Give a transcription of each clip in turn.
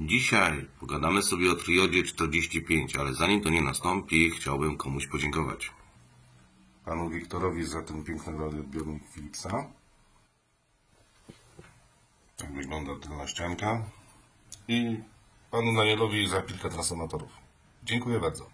Dzisiaj pogadamy sobie o triodzie 45, ale zanim to nie nastąpi, chciałbym komuś podziękować. Panu Wiktorowi za ten piękny radioodbiornik filipsa, Tak wygląda tylna ścianka. I panu Danielowi za kilka transformatorów. Dziękuję bardzo.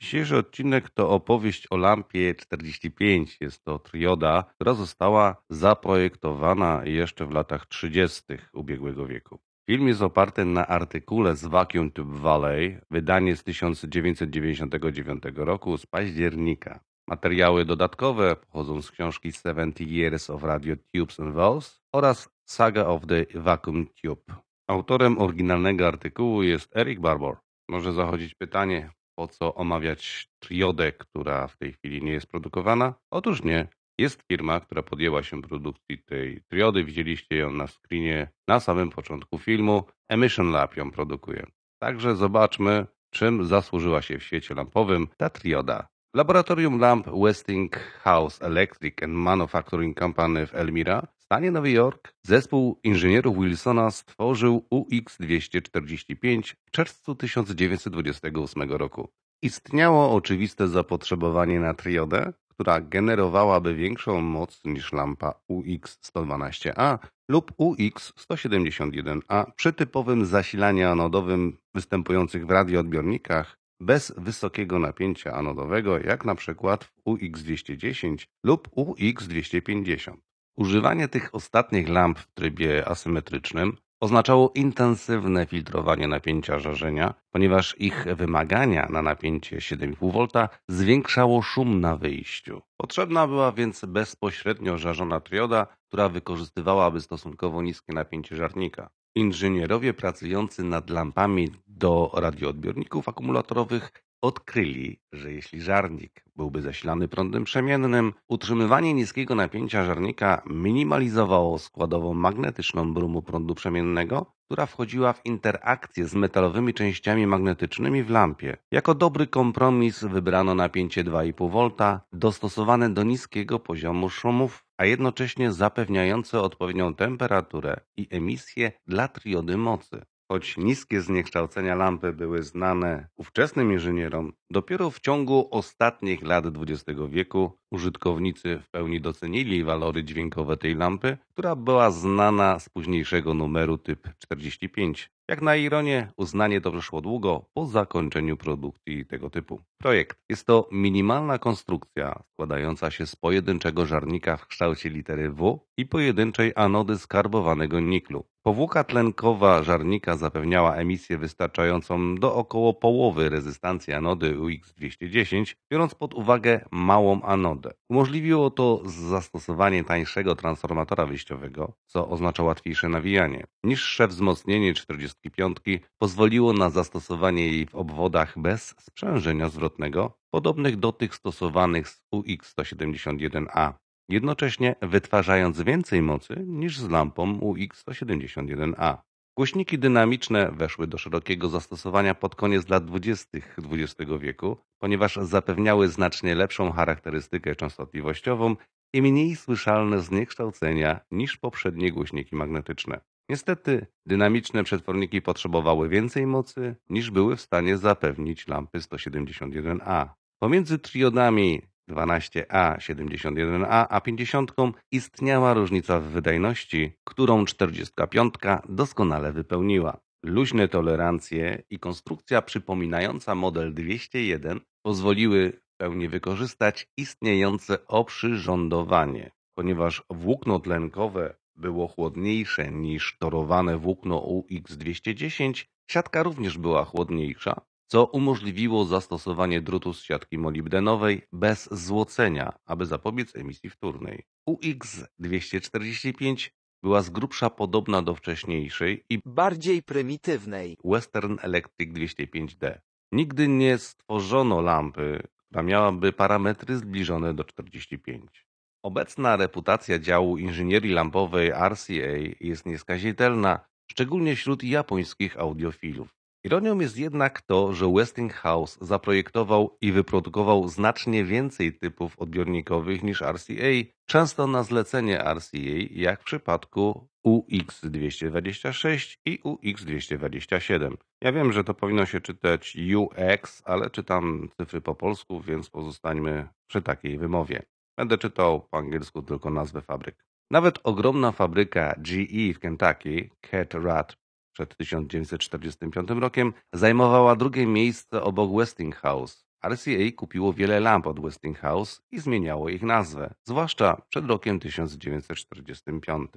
Dzisiejszy odcinek to opowieść o lampie 45. Jest to trioda, która została zaprojektowana jeszcze w latach 30. ubiegłego wieku. Film jest oparty na artykule z Vacuum Tube Valley, wydanie z 1999 roku z października. Materiały dodatkowe pochodzą z książki 70 Years of Radio Tubes and Valves oraz Saga of the Vacuum Tube. Autorem oryginalnego artykułu jest Eric Barbour. Może zachodzić pytanie, po co omawiać triodę, która w tej chwili nie jest produkowana? Otóż nie, jest firma, która podjęła się produkcji tej triody. Widzieliście ją na screenie na samym początku filmu. Emission Lab ją produkuje. Także zobaczmy, czym zasłużyła się w świecie lampowym ta trioda. Laboratorium Lamp Westinghouse Electric and Manufacturing Company w Elmira, w stanie Nowy Jork, zespół inżynierów Wilsona stworzył UX-245 w czerwcu 1928 roku. Istniało oczywiste zapotrzebowanie na triodę, która generowałaby większą moc niż lampa UX112A lub UX171A przy typowym zasilaniu anodowym występujących w radioodbiornikach bez wysokiego napięcia anodowego, jak na przykład w UX210 lub UX250. Używanie tych ostatnich lamp w trybie asymetrycznym Oznaczało intensywne filtrowanie napięcia żarzenia, ponieważ ich wymagania na napięcie 7,5 V zwiększało szum na wyjściu. Potrzebna była więc bezpośrednio żarzona trioda, która wykorzystywałaby stosunkowo niskie napięcie żarnika. Inżynierowie pracujący nad lampami do radioodbiorników akumulatorowych Odkryli, że jeśli żarnik byłby zasilany prądem przemiennym, utrzymywanie niskiego napięcia żarnika minimalizowało składową magnetyczną brumu prądu przemiennego, która wchodziła w interakcję z metalowymi częściami magnetycznymi w lampie. Jako dobry kompromis wybrano napięcie 2,5 V dostosowane do niskiego poziomu szumów, a jednocześnie zapewniające odpowiednią temperaturę i emisję dla triody mocy. Choć niskie zniekształcenia lampy były znane ówczesnym inżynierom, dopiero w ciągu ostatnich lat XX wieku użytkownicy w pełni docenili walory dźwiękowe tej lampy, która była znana z późniejszego numeru typ 45. Jak na ironię, uznanie to przeszło długo po zakończeniu produkcji tego typu. Projekt jest to minimalna konstrukcja składająca się z pojedynczego żarnika w kształcie litery W i pojedynczej anody skarbowanego niklu. Powłoka tlenkowa żarnika zapewniała emisję wystarczającą do około połowy rezystancji anody UX210, biorąc pod uwagę małą anodę. Umożliwiło to zastosowanie tańszego transformatora wyjściowego, co oznacza łatwiejsze nawijanie. Niższe wzmocnienie 40 szóstki piątki pozwoliło na zastosowanie jej w obwodach bez sprzężenia zwrotnego, podobnych do tych stosowanych z UX171A, jednocześnie wytwarzając więcej mocy niż z lampą UX171A. Głośniki dynamiczne weszły do szerokiego zastosowania pod koniec lat 20. XX wieku, ponieważ zapewniały znacznie lepszą charakterystykę częstotliwościową i mniej słyszalne zniekształcenia niż poprzednie głośniki magnetyczne. Niestety, dynamiczne przetworniki potrzebowały więcej mocy, niż były w stanie zapewnić lampy 171A. Pomiędzy triodami 12A, 71A, a 50 istniała różnica w wydajności, którą 45 doskonale wypełniła. Luźne tolerancje i konstrukcja przypominająca model 201 pozwoliły w pełni wykorzystać istniejące oprzyrządowanie. Ponieważ włókno tlenkowe było chłodniejsze niż torowane włókno UX210, siatka również była chłodniejsza, co umożliwiło zastosowanie drutu z siatki molibdenowej bez złocenia, aby zapobiec emisji wtórnej. UX245 była z grubsza podobna do wcześniejszej i bardziej prymitywnej Western Electric 205D. Nigdy nie stworzono lampy, która miałaby parametry zbliżone do 45. Obecna reputacja działu inżynierii lampowej RCA jest nieskazitelna, szczególnie wśród japońskich audiofilów. Ironią jest jednak to, że Westinghouse zaprojektował i wyprodukował znacznie więcej typów odbiornikowych niż RCA, często na zlecenie RCA, jak w przypadku UX226 i UX227. Ja wiem, że to powinno się czytać UX, ale czytam cyfry po polsku, więc pozostańmy przy takiej wymowie. Będę czytał po angielsku tylko nazwy fabryk. Nawet ogromna fabryka GE w Kentucky, Cat Rat przed 1945 rokiem, zajmowała drugie miejsce obok Westinghouse. RCA kupiło wiele lamp od Westinghouse i zmieniało ich nazwę, zwłaszcza przed rokiem 1945.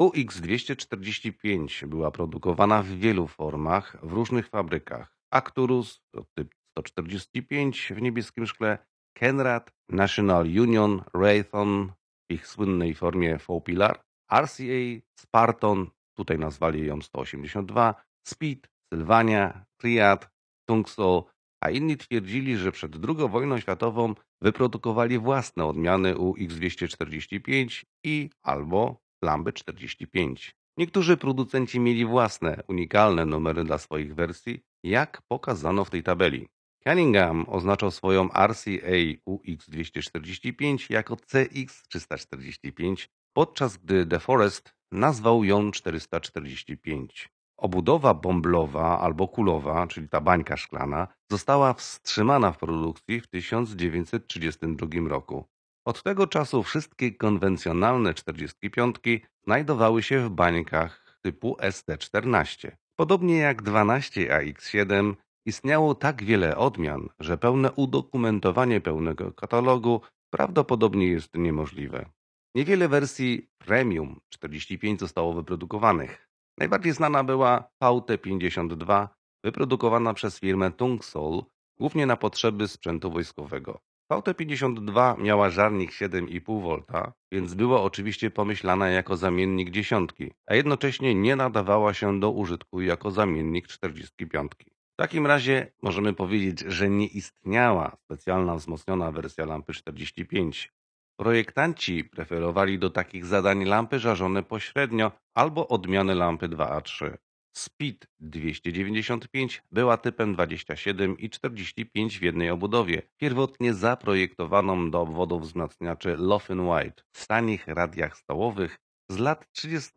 UX-245 była produkowana w wielu formach w różnych fabrykach. Acturus, typ 145 w niebieskim szkle, Kenrad, National Union, Raytheon w ich słynnej formie Four-Pilar, RCA, Spartan, tutaj nazwali ją 182, Speed, Sylwania, Triad, Tungso, a inni twierdzili, że przed II wojną światową wyprodukowali własne odmiany UX-245 i albo Lamby 45. Niektórzy producenci mieli własne, unikalne numery dla swoich wersji, jak pokazano w tej tabeli. Cunningham oznaczał swoją RCA UX245 jako CX345, podczas gdy DeForest nazwał ją 445. Obudowa bąblowa albo kulowa, czyli ta bańka szklana, została wstrzymana w produkcji w 1932 roku. Od tego czasu wszystkie konwencjonalne 45 znajdowały się w bańkach typu ST14. Podobnie jak 12 AX7, Istniało tak wiele odmian, że pełne udokumentowanie pełnego katalogu prawdopodobnie jest niemożliwe. Niewiele wersji premium 45 zostało wyprodukowanych. Najbardziej znana była VT52, wyprodukowana przez firmę Tungsol, głównie na potrzeby sprzętu wojskowego. VT52 miała żarnik 7,5 V, więc była oczywiście pomyślana jako zamiennik dziesiątki, a jednocześnie nie nadawała się do użytku jako zamiennik 45. W takim razie możemy powiedzieć, że nie istniała specjalna wzmocniona wersja lampy 45. Projektanci preferowali do takich zadań lampy żarzone pośrednio albo odmiany lampy 2A3. Speed 295 była typem 27 i 45 w jednej obudowie, pierwotnie zaprojektowaną do obwodów wzmacniaczy Loffen White w tanich radiach stołowych z lat 30.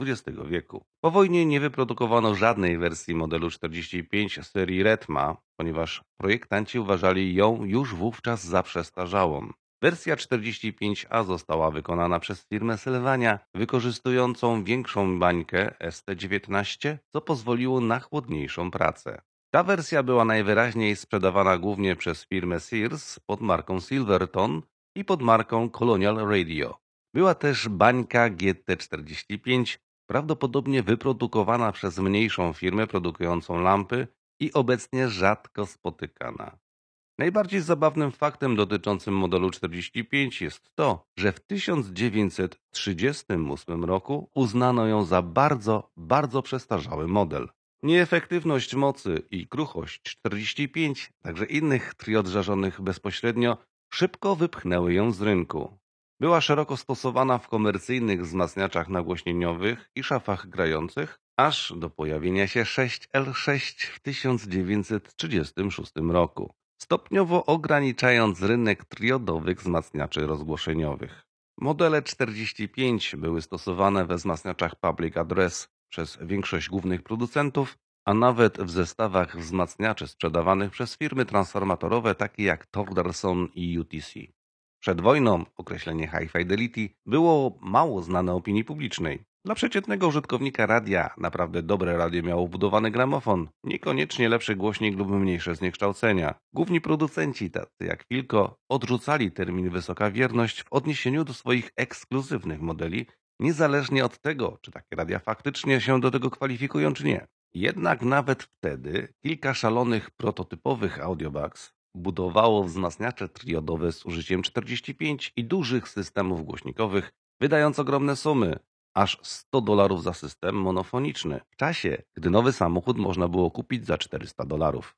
XX wieku. Po wojnie nie wyprodukowano żadnej wersji modelu 45 serii Retma, ponieważ projektanci uważali ją już wówczas za przestarzałą. Wersja 45A została wykonana przez firmę Sylwania, wykorzystującą większą bańkę ST-19, co pozwoliło na chłodniejszą pracę. Ta wersja była najwyraźniej sprzedawana głównie przez firmę Sears pod marką Silverton i pod marką Colonial Radio. Była też bańka GT45, prawdopodobnie wyprodukowana przez mniejszą firmę produkującą lampy i obecnie rzadko spotykana. Najbardziej zabawnym faktem dotyczącym modelu 45 jest to, że w 1938 roku uznano ją za bardzo, bardzo przestarzały model. Nieefektywność mocy i kruchość 45, także innych triod żarzonych bezpośrednio, szybko wypchnęły ją z rynku. Była szeroko stosowana w komercyjnych wzmacniaczach nagłośnieniowych i szafach grających, aż do pojawienia się 6L6 w 1936 roku, stopniowo ograniczając rynek triodowych wzmacniaczy rozgłoszeniowych. Modele 45 były stosowane we wzmacniaczach public address przez większość głównych producentów, a nawet w zestawach wzmacniaczy sprzedawanych przez firmy transformatorowe takie jak Torderson i UTC. Przed wojną określenie high fidelity było mało znane opinii publicznej. Dla przeciętnego użytkownika radia naprawdę dobre radio miało wbudowany gramofon, niekoniecznie lepszy głośnik lub mniejsze zniekształcenia. Główni producenci, tacy jak Wilko, odrzucali termin wysoka wierność w odniesieniu do swoich ekskluzywnych modeli, niezależnie od tego, czy takie radia faktycznie się do tego kwalifikują, czy nie. Jednak nawet wtedy kilka szalonych prototypowych audiobugs budowało wzmacniacze triodowe z użyciem 45 i dużych systemów głośnikowych, wydając ogromne sumy, aż 100 dolarów za system monofoniczny, w czasie, gdy nowy samochód można było kupić za 400 dolarów.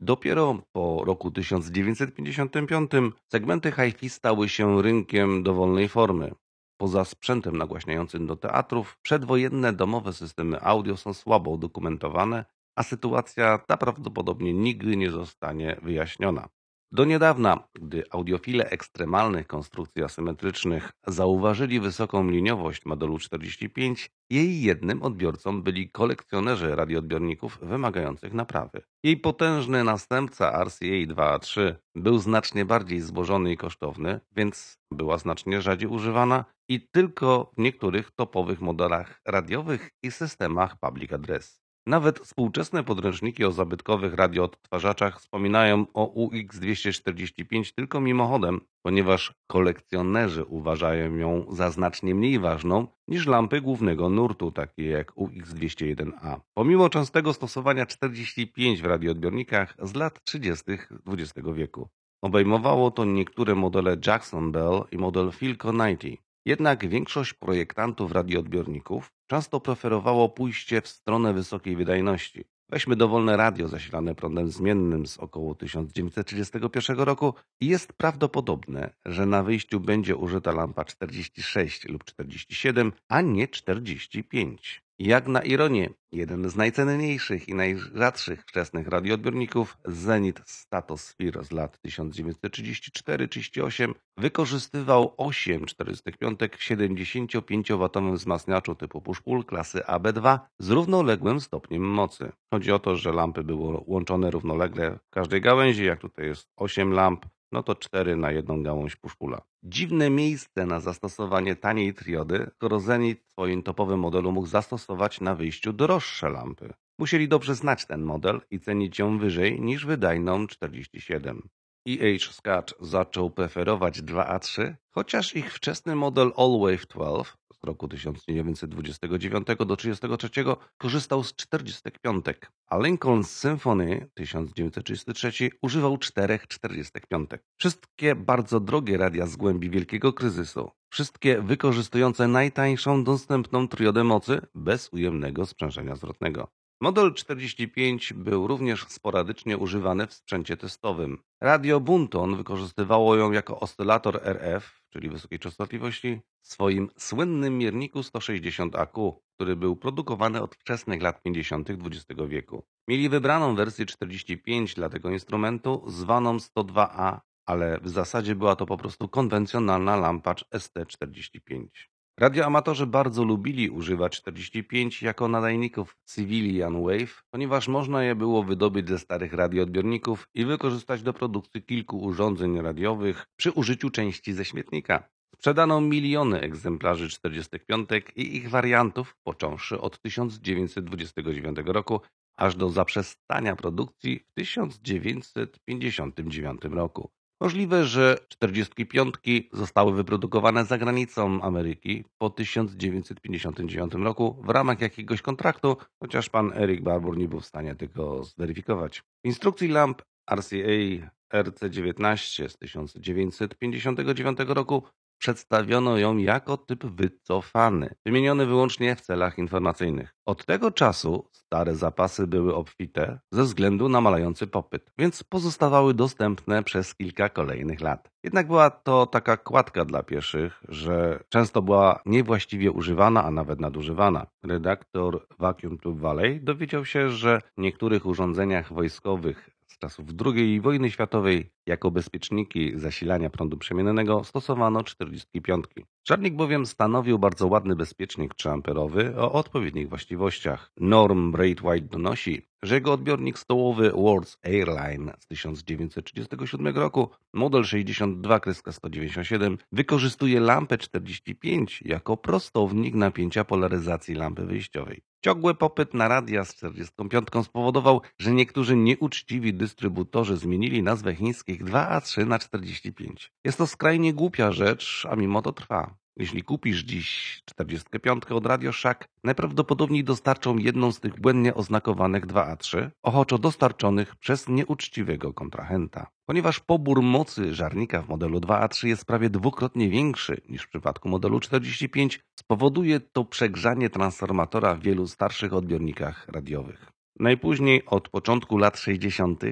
Dopiero po roku 1955 segmenty hi-fi stały się rynkiem dowolnej formy. Poza sprzętem nagłaśniającym do teatrów, przedwojenne domowe systemy audio są słabo udokumentowane a sytuacja ta prawdopodobnie nigdy nie zostanie wyjaśniona. Do niedawna, gdy audiofile ekstremalnych konstrukcji asymetrycznych zauważyli wysoką liniowość modelu 45, jej jednym odbiorcą byli kolekcjonerzy radioodbiorników wymagających naprawy. Jej potężny następca RCA-2A3 był znacznie bardziej złożony i kosztowny, więc była znacznie rzadziej używana i tylko w niektórych topowych modelach radiowych i systemach public address. Nawet współczesne podręczniki o zabytkowych radioodtwarzaczach wspominają o UX-245 tylko mimochodem, ponieważ kolekcjonerzy uważają ją za znacznie mniej ważną niż lampy głównego nurtu, takie jak UX-201A. Pomimo częstego stosowania 45 w radioodbiornikach z lat 30. XX wieku. Obejmowało to niektóre modele Jackson Bell i model Philco 90. Jednak większość projektantów radioodbiorników często preferowało pójście w stronę wysokiej wydajności. Weźmy dowolne radio zasilane prądem zmiennym z około 1931 roku i jest prawdopodobne, że na wyjściu będzie użyta lampa 46 lub 47, a nie 45. Jak na ironię, jeden z najcenniejszych i najrzadszych wczesnych radioodbiorników Zenit Status z lat 1934-38 wykorzystywał 8 w 75-watowym wzmacniaczu typu pushpull klasy AB2 z równoległym stopniem mocy. Chodzi o to, że lampy były łączone równolegle w każdej gałęzi, jak tutaj jest 8 lamp no to 4 na jedną gałąź puszpula. Dziwne miejsce na zastosowanie taniej triody, skoro Zenit w swoim topowym modelu mógł zastosować na wyjściu droższe lampy. Musieli dobrze znać ten model i cenić ją wyżej niż wydajną 47. EH Scotch zaczął preferować 2A3, chociaż ich wczesny model All Wave 12 roku 1929 do 1933 korzystał z 45, a Lincoln Symphony 1933 używał czterech 45. Wszystkie bardzo drogie radia z głębi wielkiego kryzysu. Wszystkie wykorzystujące najtańszą dostępną triodę mocy bez ujemnego sprzężenia zwrotnego. Model 45 był również sporadycznie używany w sprzęcie testowym. Radio Bunton wykorzystywało ją jako oscylator RF, czyli wysokiej częstotliwości, w swoim słynnym mierniku 160AQ, który był produkowany od wczesnych lat 50. XX wieku. Mieli wybraną wersję 45 dla tego instrumentu, zwaną 102A, ale w zasadzie była to po prostu konwencjonalna lampacz ST45. Radioamatorzy bardzo lubili używać 45 jako nadajników Civilian Wave, ponieważ można je było wydobyć ze starych radioodbiorników i wykorzystać do produkcji kilku urządzeń radiowych przy użyciu części ze śmietnika. Sprzedano miliony egzemplarzy 45 i ich wariantów, począwszy od 1929 roku aż do zaprzestania produkcji w 1959 roku. Możliwe, że 45 zostały wyprodukowane za granicą Ameryki po 1959 roku w ramach jakiegoś kontraktu, chociaż pan Eric Barbour nie był w stanie tego zweryfikować. W instrukcji lamp RCA RC-19 z 1959 roku przedstawiono ją jako typ wycofany, wymieniony wyłącznie w celach informacyjnych. Od tego czasu stare zapasy były obfite ze względu na malający popyt, więc pozostawały dostępne przez kilka kolejnych lat. Jednak była to taka kładka dla pieszych, że często była niewłaściwie używana, a nawet nadużywana. Redaktor Vacuum Tube Valley dowiedział się, że w niektórych urządzeniach wojskowych czasów II wojny światowej jako bezpieczniki zasilania prądu przemiennego stosowano 45. Czarnik bowiem stanowił bardzo ładny bezpiecznik 3-amperowy o odpowiednich właściwościach. Norm Braithwaite donosi, że jego odbiornik stołowy World's Airline z 1937 roku, model 62-197, wykorzystuje lampę 45 jako prostownik napięcia polaryzacji lampy wyjściowej. Ciągły popyt na radia z 45 spowodował, że niektórzy nieuczciwi dystrybutorzy zmienili nazwę chińskich 2A3 na 45. Jest to skrajnie głupia rzecz, a mimo to trwa. Jeśli kupisz dziś 45 od Radio Shack, najprawdopodobniej dostarczą jedną z tych błędnie oznakowanych 2A3, ochoczo dostarczonych przez nieuczciwego kontrahenta. Ponieważ pobór mocy żarnika w modelu 2A3 jest prawie dwukrotnie większy niż w przypadku modelu 45, spowoduje to przegrzanie transformatora w wielu starszych odbiornikach radiowych. Najpóźniej od początku lat 60.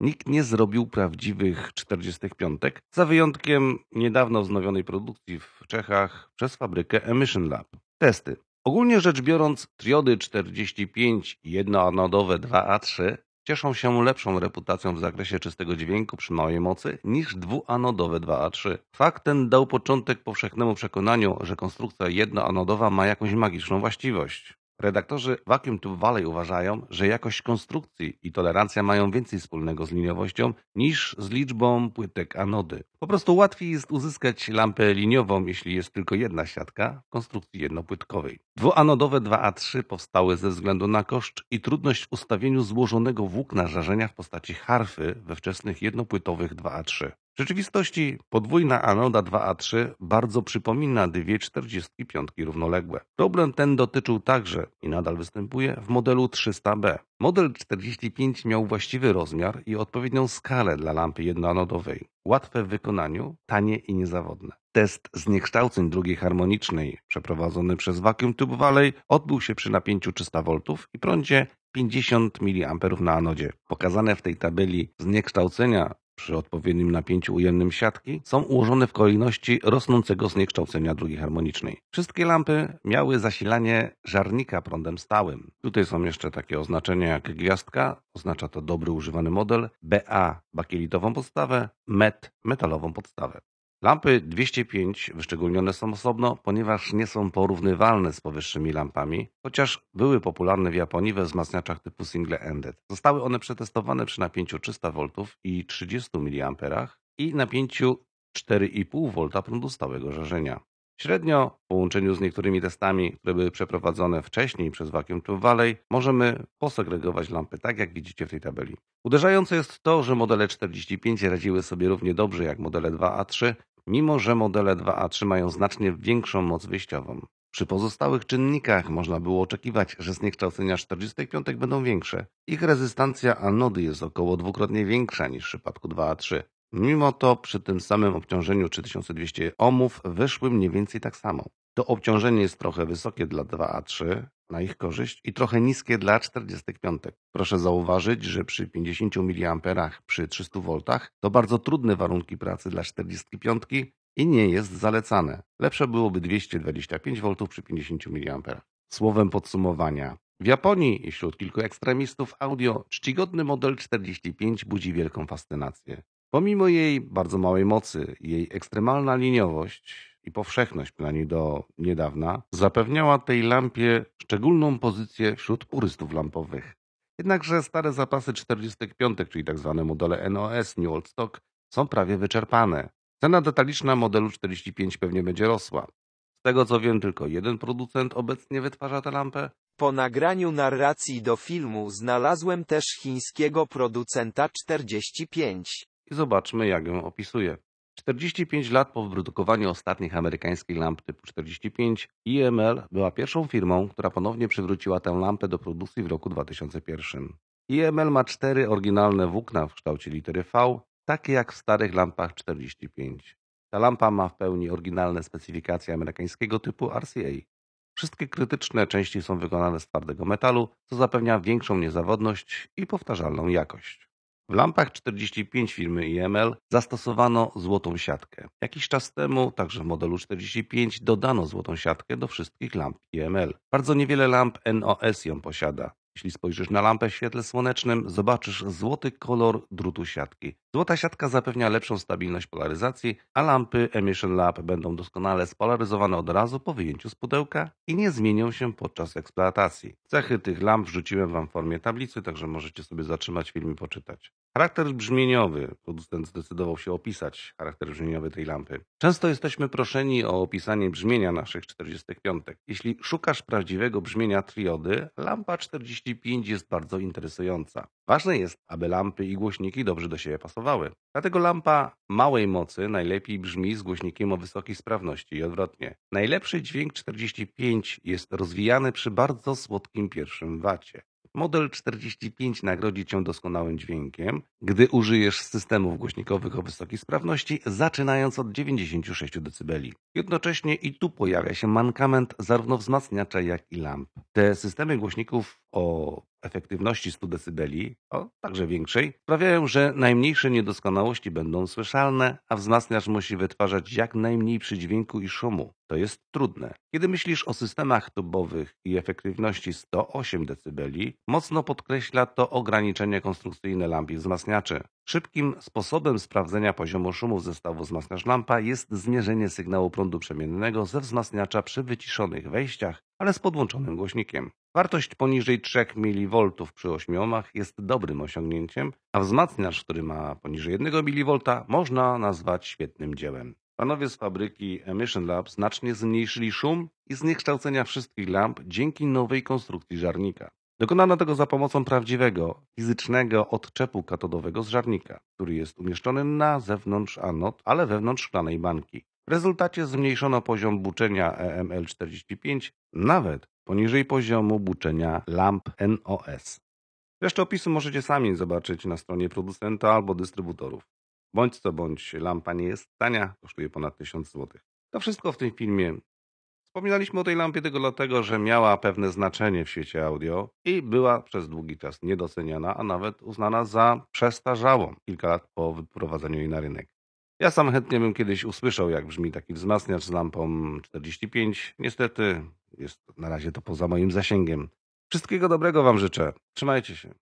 Nikt nie zrobił prawdziwych 45, za wyjątkiem niedawno wznowionej produkcji w Czechach przez fabrykę Emission Lab. Testy. Ogólnie rzecz biorąc, triody 45 jednoanodowe 2A3 cieszą się lepszą reputacją w zakresie czystego dźwięku przy małej mocy niż dwuanodowe 2A3. Fakt ten dał początek powszechnemu przekonaniu, że konstrukcja jednoanodowa ma jakąś magiczną właściwość. Redaktorzy Vacuum Tube Valley uważają, że jakość konstrukcji i tolerancja mają więcej wspólnego z liniowością niż z liczbą płytek anody. Po prostu łatwiej jest uzyskać lampę liniową, jeśli jest tylko jedna siatka w konstrukcji jednopłytkowej. Dwuanodowe 2A3 powstały ze względu na koszt i trudność w ustawieniu złożonego włókna żarzenia w postaci harfy we wczesnych jednopłytowych 2A3. W rzeczywistości podwójna anoda 2A3 bardzo przypomina dwie 45 równoległe. Problem ten dotyczył także i nadal występuje w modelu 300B. Model 45 miał właściwy rozmiar i odpowiednią skalę dla lampy jednoanodowej. Łatwe w wykonaniu, tanie i niezawodne. Test zniekształceń drugiej harmonicznej przeprowadzony przez Vacuum Tube Valley odbył się przy napięciu 300 V i prądzie 50 mA na anodzie. Pokazane w tej tabeli zniekształcenia przy odpowiednim napięciu ujemnym siatki są ułożone w kolejności rosnącego zniekształcenia drugi harmonicznej. Wszystkie lampy miały zasilanie żarnika prądem stałym. Tutaj są jeszcze takie oznaczenia jak gwiazdka, oznacza to dobry używany model, BA bakielitową podstawę, MET metalową podstawę. Lampy 205 wyszczególnione są osobno, ponieważ nie są porównywalne z powyższymi lampami, chociaż były popularne w Japonii we wzmacniaczach typu single-ended. Zostały one przetestowane przy napięciu 300 V i 30 mA i napięciu 4,5 V prądu stałego żarzenia. Średnio, w połączeniu z niektórymi testami, które były przeprowadzone wcześniej przez Vacuum Tube Valley, możemy posegregować lampy tak, jak widzicie w tej tabeli. Uderzające jest to, że modele 45 radziły sobie równie dobrze jak modele 2A3, mimo że modele 2A3 mają znacznie większą moc wyjściową. Przy pozostałych czynnikach można było oczekiwać, że zniekształcenia 45 będą większe. Ich rezystancja anody jest około dwukrotnie większa niż w przypadku 2A3. Mimo to przy tym samym obciążeniu 3200 ohmów wyszły mniej więcej tak samo. To obciążenie jest trochę wysokie dla 2A3 na ich korzyść i trochę niskie dla 45. Proszę zauważyć, że przy 50 mA przy 300 V to bardzo trudne warunki pracy dla 45 i nie jest zalecane. Lepsze byłoby 225 V przy 50 mA. Słowem podsumowania. W Japonii i wśród kilku ekstremistów audio czcigodny model 45 budzi wielką fascynację. Pomimo jej bardzo małej mocy, jej ekstremalna liniowość i powszechność, przynajmniej do niedawna, zapewniała tej lampie szczególną pozycję wśród purystów lampowych. Jednakże stare zapasy 45, czyli tzw. Tak modele NOS New Old Stock, są prawie wyczerpane. Cena detaliczna modelu 45 pewnie będzie rosła. Z tego co wiem, tylko jeden producent obecnie wytwarza tę lampę. Po nagraniu narracji do filmu znalazłem też chińskiego producenta 45 i zobaczmy, jak ją opisuje. 45 lat po wyprodukowaniu ostatnich amerykańskich lamp typu 45, IML e była pierwszą firmą, która ponownie przywróciła tę lampę do produkcji w roku 2001. IML e ma cztery oryginalne włókna w kształcie litery V, takie jak w starych lampach 45. Ta lampa ma w pełni oryginalne specyfikacje amerykańskiego typu RCA. Wszystkie krytyczne części są wykonane z twardego metalu, co zapewnia większą niezawodność i powtarzalną jakość. W lampach 45 firmy IML zastosowano złotą siatkę. Jakiś czas temu, także w modelu 45, dodano złotą siatkę do wszystkich lamp IML. Bardzo niewiele lamp NOS ją posiada. Jeśli spojrzysz na lampę w świetle słonecznym, zobaczysz złoty kolor drutu siatki. Złota siatka zapewnia lepszą stabilność polaryzacji, a lampy Emission Lab będą doskonale spolaryzowane od razu po wyjęciu z pudełka i nie zmienią się podczas eksploatacji. Cechy tych lamp wrzuciłem Wam w formie tablicy, także możecie sobie zatrzymać film i poczytać. Charakter brzmieniowy. Producent zdecydował się opisać charakter brzmieniowy tej lampy. Często jesteśmy proszeni o opisanie brzmienia naszych 45. Jeśli szukasz prawdziwego brzmienia triody, lampa 45 jest bardzo interesująca. Ważne jest, aby lampy i głośniki dobrze do siebie pasowały. Dlatego lampa małej mocy najlepiej brzmi z głośnikiem o wysokiej sprawności i odwrotnie. Najlepszy dźwięk 45 jest rozwijany przy bardzo słodkim pierwszym wacie. Model 45 nagrodzi Cię doskonałym dźwiękiem, gdy użyjesz systemów głośnikowych o wysokiej sprawności, zaczynając od 96 dB. Jednocześnie i tu pojawia się mankament zarówno wzmacniacza, jak i lamp. Te systemy głośników o efektywności 100 dB, o także większej, sprawiają, że najmniejsze niedoskonałości będą słyszalne, a wzmacniacz musi wytwarzać jak najmniej przydźwięku i szumu. To jest trudne. Kiedy myślisz o systemach tubowych i efektywności 108 dB, mocno podkreśla to ograniczenie konstrukcyjne lamp i wzmacniaczy. Szybkim sposobem sprawdzenia poziomu szumu zestawu wzmacniacz-lampa jest zmierzenie sygnału prądu przemiennego ze wzmacniacza przy wyciszonych wejściach, ale z podłączonym głośnikiem. Wartość poniżej 3 mV przy 8 ohmach jest dobrym osiągnięciem, a wzmacniacz, który ma poniżej 1 mV można nazwać świetnym dziełem. Panowie z fabryki Emission Lab znacznie zmniejszyli szum i zniekształcenia wszystkich lamp dzięki nowej konstrukcji żarnika. Dokonano tego za pomocą prawdziwego, fizycznego odczepu katodowego z żarnika, który jest umieszczony na zewnątrz anod, ale wewnątrz szklanej banki. W rezultacie zmniejszono poziom buczenia EML45 nawet poniżej poziomu buczenia lamp NOS. Reszta opisu możecie sami zobaczyć na stronie producenta albo dystrybutorów. Bądź co bądź, lampa nie jest tania, kosztuje ponad 1000 zł. To wszystko w tym filmie. Wspominaliśmy o tej lampie tylko dlatego, że miała pewne znaczenie w świecie audio i była przez długi czas niedoceniana, a nawet uznana za przestarzałą kilka lat po wyprowadzeniu jej na rynek. Ja sam chętnie bym kiedyś usłyszał, jak brzmi taki wzmacniacz z lampą 45. Niestety jest na razie to poza moim zasięgiem. Wszystkiego dobrego Wam życzę. Trzymajcie się.